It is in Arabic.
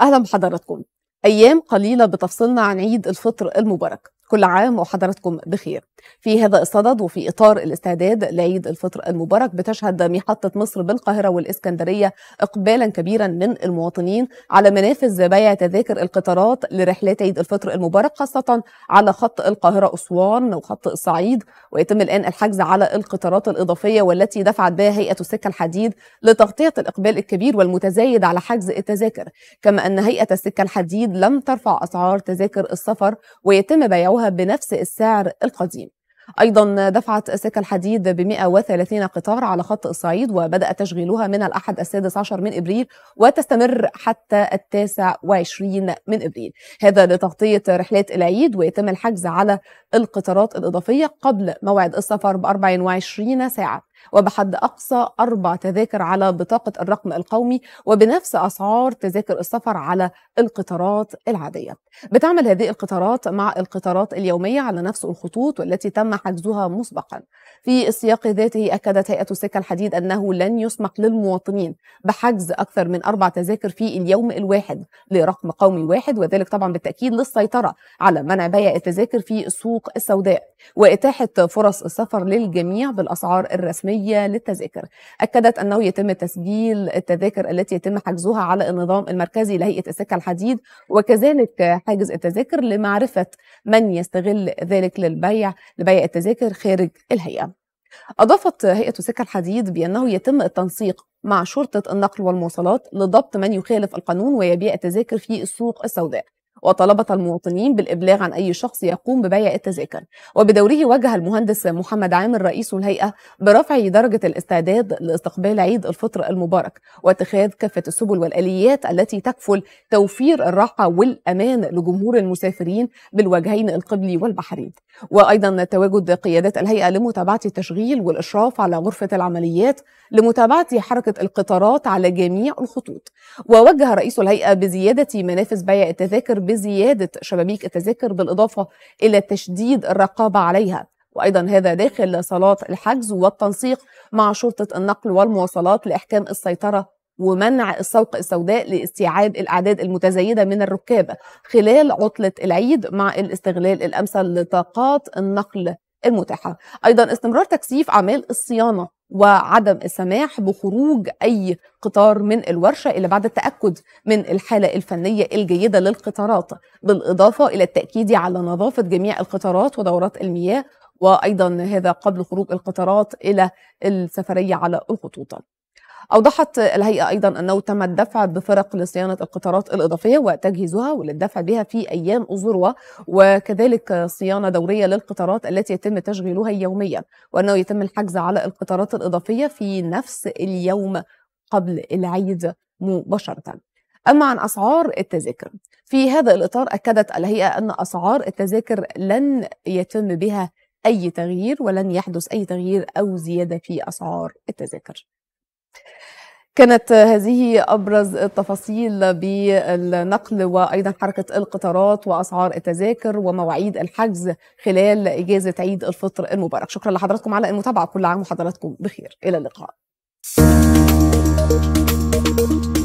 أهلا بحضراتكم أيام قليلة بتفصلنا عن عيد الفطر المبارك كل عام وحضراتكم بخير في هذا الصدد وفي إطار الاستعداد لعيد الفطر المبارك بتشهد محطة مصر بالقاهرة والإسكندرية إقبالا كبيرا من المواطنين على منافذ بيع تذاكر القطارات لرحلات عيد الفطر المبارك خاصة على خط القاهرة أسوان وخط الصعيد ويتم الآن الحجز على القطارات الإضافية والتي دفعت بها هيئة السكة الحديد لتغطية الإقبال الكبير والمتزايد على حجز التذاكر كما أن هيئة السكة الحديد لم ترفع أسعار تذاكر السفر ويتم بيعها بيبيعوها بنفس السعر القديم أيضا دفعت سكة الحديد ب 130 قطار على خط الصعيد وبدأ تشغيلها من الأحد السادس عشر من إبريل وتستمر حتى التاسع وعشرين من إبريل هذا لتغطية رحلات العيد ويتم الحجز على القطارات الإضافية قبل موعد السفر ب 24 ساعة وبحد أقصى أربع تذاكر على بطاقة الرقم القومي وبنفس أسعار تذاكر السفر على القطارات العادية بتعمل هذه القطارات مع القطارات اليومية على نفس الخطوط والتي تم حجزها مسبقا في السياق ذاته أكدت هيئة السكة الحديد أنه لن يسمح للمواطنين بحجز أكثر من أربع تذاكر في اليوم الواحد لرقم قومي واحد وذلك طبعا بالتأكيد للسيطرة على منع بيع التذاكر في السوق السوداء وإتاحة فرص السفر للجميع بالأسعار الرسمية الرسمية للتذاكر أكدت أنه يتم تسجيل التذاكر التي يتم حجزها على النظام المركزي لهيئة السكة الحديد وكذلك حاجز التذاكر لمعرفة من يستغل ذلك للبيع لبيع التذاكر خارج الهيئة أضافت هيئة السكة الحديد بأنه يتم التنسيق مع شرطة النقل والمواصلات لضبط من يخالف القانون ويبيع التذاكر في السوق السوداء وطلبت المواطنين بالإبلاغ عن أي شخص يقوم ببيع التذاكر وبدوره وجه المهندس محمد عامر رئيس الهيئة برفع درجة الاستعداد لاستقبال عيد الفطر المبارك واتخاذ كافة السبل والآليات التي تكفل توفير الراحة والأمان لجمهور المسافرين بالوجهين القبلي والبحري وأيضا تواجد قيادات الهيئة لمتابعة التشغيل والإشراف على غرفة العمليات لمتابعة حركة القطارات على جميع الخطوط ووجه رئيس الهيئة بزيادة منافذ بيع التذاكر بزيادة شبابيك التذاكر بالإضافة إلى تشديد الرقابة عليها وأيضا هذا داخل صالات الحجز والتنسيق مع شرطة النقل والمواصلات لإحكام السيطرة ومنع السوق السوداء لاستيعاب الاعداد المتزايده من الركاب خلال عطله العيد مع الاستغلال الامثل لطاقات النقل المتاحه ايضا استمرار تكثيف اعمال الصيانه وعدم السماح بخروج اي قطار من الورشه الا بعد التاكد من الحاله الفنيه الجيده للقطارات بالاضافه الى التاكيد على نظافه جميع القطارات ودورات المياه وايضا هذا قبل خروج القطارات الى السفريه على الخطوط أوضحت الهيئة أيضا أنه تم الدفع بفرق لصيانة القطارات الإضافية وتجهيزها وللدفع بها في أيام الذروة وكذلك صيانة دورية للقطارات التي يتم تشغيلها يوميا وأنه يتم الحجز على القطارات الإضافية في نفس اليوم قبل العيد مباشرة أما عن أسعار التذاكر في هذا الإطار أكدت الهيئة أن أسعار التذاكر لن يتم بها أي تغيير ولن يحدث أي تغيير أو زيادة في أسعار التذاكر كانت هذه أبرز التفاصيل بالنقل وأيضا حركة القطارات وأسعار التذاكر ومواعيد الحجز خلال إجازة عيد الفطر المبارك شكرا لحضراتكم على المتابعة كل عام وحضراتكم بخير إلى اللقاء thank you